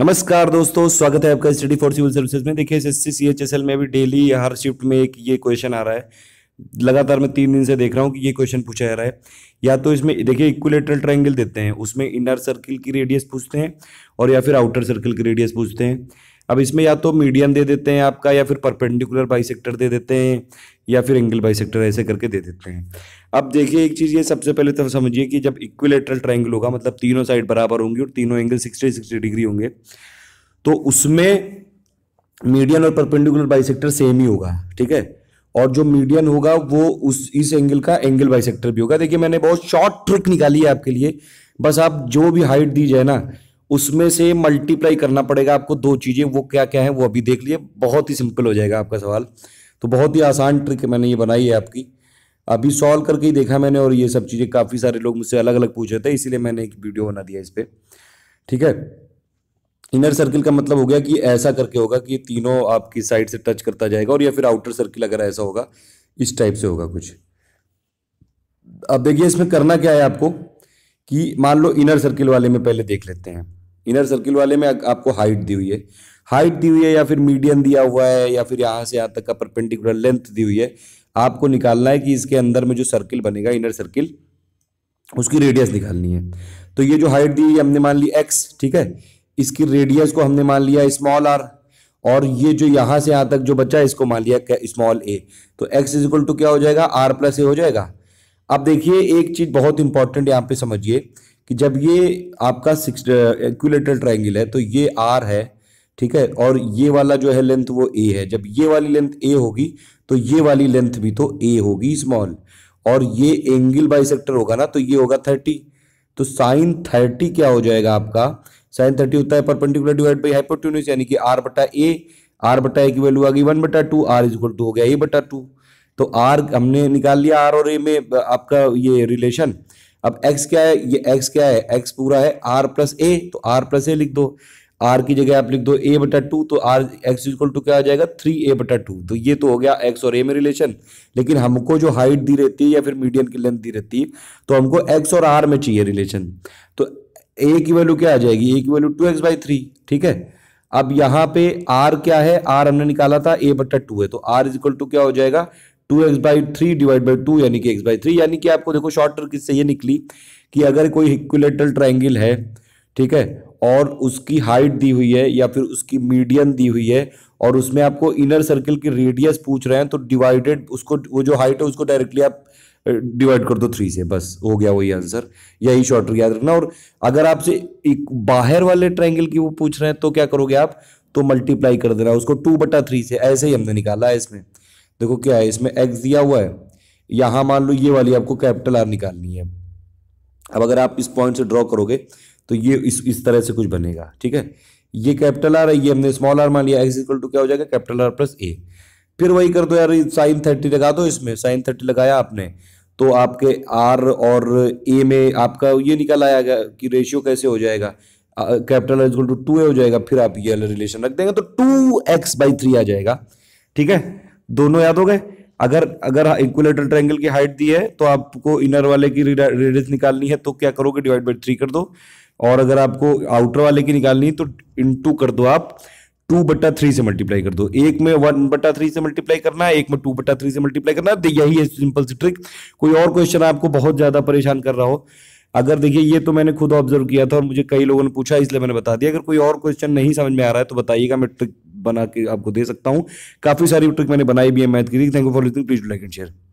नमस्कार दोस्तों स्वागत है आपका स्टडी फॉर सिविल सर्विसेज में देखिए एस एस में भी डेली हर शिफ्ट में एक ये क्वेश्चन आ रहा है लगातार मैं तीन दिन से देख रहा हूँ कि ये क्वेश्चन पूछा जा रहा है या तो इसमें देखिए इक्विलेटरल ट्रायंगल देते हैं उसमें इनर सर्किल की रेडियस पूछते हैं और या फिर आउटर सर्किल की रेडियस पूछते हैं अब इसमें या तो मीडियम दे देते हैं आपका या फिर परपेंडिकुलर बाइसेक्टर दे देते हैं या फिर एंगल बाइसेक्टर ऐसे करके दे देते हैं अब देखिए एक चीज़ ये सबसे पहले तो समझिए कि जब इक्विलेटरल ट्राइंगल होगा मतलब तीनों साइड बराबर होंगी और तीनों एंगल सिक्सटी सिक्सटी डिग्री होंगे तो उसमें मीडियन और परपेंडिकुलर बाइसेक्टर सेम ही होगा ठीक है और जो मीडियन होगा वो उस इस एंगल का एंगल बाइसेक्टर भी होगा देखिए मैंने बहुत शॉर्ट ट्रिक निकाली है आपके लिए बस आप जो भी हाइट दी जाए ना उसमें से मल्टीप्लाई करना पड़ेगा आपको दो चीज़ें वो क्या क्या है वो अभी देख लिए बहुत ही सिंपल हो जाएगा आपका सवाल तो बहुत ही आसान ट्रिक मैंने ये बनाई है आपकी अभी सॉल्व करके ही देखा मैंने और ये सब चीज़ें काफ़ी सारे लोग मुझसे अलग अलग पूछ रहे थे इसीलिए मैंने एक वीडियो बना दिया इस पर ठीक है इनर सर्किल का मतलब हो गया कि ऐसा करके होगा कि तीनों आपकी साइड से टच करता जाएगा और या फिर आउटर सर्किल अगर ऐसा होगा इस टाइप से होगा कुछ अब देखिए इसमें करना क्या है आपको कि मान लो इनर सर्किल वाले में पहले देख लेते हैं इनर सर्किल वाले में आपको हाइट दी हुई है हाइट दी हुई है या फिर मीडियम दिया हुआ है या फिर यहाँ से यहाँ तक का परपेंडिकुलर लेंथ दी हुई है आपको निकालना है कि इसके अंदर में जो सर्किल बनेगा इनर सर्किल उसकी रेडियस निकालनी है तो ये जो हाइट दी है हमने मान ली एक्स ठीक है इसकी रेडियस को हमने मान लिया स्मॉल आर और ये जो यहाँ से यहाँ तक जो बच्चा है इसको मान लिया स्मॉल ए तो एक्स इज इक्वल टू क्या हो जाएगा आर प्लस ए हो जाएगा अब देखिए एक चीज बहुत इंपॉर्टेंट यहाँ पे समझिए कि जब ये आपका सिक्स इक्विलेटरल ट्राइंगल है तो ये आर है ठीक है और ये वाला जो है लेंथ वो ए है जब ये वाली लेंथ ए होगी तो ये वाली लेंथ भी तो ए होगी स्मॉल और ये एंगल बाई होगा ना तो ये होगा थर्टी तो साइन थर्टी क्या हो जाएगा आपका साइन थर्टी होता है परपेंडिकुलर डिवाइड बाई हाइपोटिन यानी कि आर बटा ए आर बटा ए की वैल्यू आ गई वन बटा two R is equal to हो गया ए बटा टू तो आर हमने निकाल लिया आर और ए में आपका ये रिलेशन अब एक्स क्या है ये एक्स क्या है एक्स पूरा है आर प्लस ए तो आर प्लस ए लिख दो आर की जगह आप लिख दो ए बटा टू तो आर एक्स इक्वल टू क्या आ जाएगा थ्री ए बटा टू तो ये तो हो गया एक्स और ए में रिलेशन लेकिन हमको जो हाइट दी रहती है या फिर मीडियन की लेंथ दी रहती है तो हमको एक्स और आर में चाहिए रिलेशन तो ए की वैल्यू क्या आ जाएगी ए की value two x by three ठीक है अब यहाँ पे आर क्या है आर हमने निकाला था ए बटा टू है तो आर इज इक्वल टू क्या हो जाएगा two x by three divide by two यानी कि एक्स बाई थ्री यानी कि आपको देखो शॉर्ट टर्म किससे ये निकली कि अगर कोई इक्विलेटरल ट्राइंगल है ठीक है और उसकी हाइट दी हुई है या फिर उसकी मीडियन दी हुई है और उसमें आपको इनर सर्कल की रेडियस पूछ रहे हैं तो डिवाइडेड उसको वो जो हाइट है उसको डायरेक्टली आप डिवाइड कर दो थ्री से बस हो गया वही आंसर यही शॉर्ट याद रखना और अगर आपसे एक बाहर वाले ट्राइंगल की वो पूछ रहे हैं तो क्या करोगे आप तो मल्टीप्लाई कर देना उसको टू बटा थ्री से ऐसे ही हमने निकाला है इसमें देखो क्या है इसमें एक्स दिया हुआ है यहां मान लो ये वाली आपको कैपिटल आर निकालनी है अब अगर आप इस पॉइंट से ड्रॉ करोगे तो ये इस इस तरह से कुछ बनेगा ठीक है ये कैपिटल आर है ये हमने स्मॉल आर मान लिया एक्स इक्वल टू क्या हो जाएगा कैपिटल आर प्लस ए फिर वही कर दो यार साइन थर्टी लगा दो इसमें साइन थर्टी लगाया आपने तो आपके आर और ए में आपका ये निकल आया कि रेशियो कैसे हो जाएगा capital R equal to two A हो जाएगा फिर आप ये रिलेशन रख देंगे तो टू एक्स बाई थ्री आ जाएगा ठीक है दोनों याद हो गए अगर अगर इक्वलेटर हाँ, ट्रायंगल की हाइट दी है तो आपको इनर वाले की रेडियस निकालनी है तो क्या करोगे डिवाइड बाई थ्री कर दो और अगर आपको आउटर वाले की निकालनी है तो टू कर दो आप टू बट्टा थ्री से मल्टीप्लाई कर दो एक में वन बट्टा थ्री से मल्टीप्लाई करना है एक में टू बट्टा थ्री से मल्टीप्लाई करना है यही है सिंपल सी ट्रिक कोई और क्वेश्चन आपको बहुत ज्यादा परेशान कर रहा हो अगर देखिए ये तो मैंने खुद ऑब्जर्व किया था और मुझे कई लोगों ने पूछा इसलिए मैंने बता दिया अगर कोई और क्वेश्चन नहीं समझ में आ रहा है तो बताइएगा मैं ट्रिक बना के आपको दे सकता हूँ काफ़ी सारी ट्रिक मैंने बनाई भी है मैथ की thank you for listening please like and share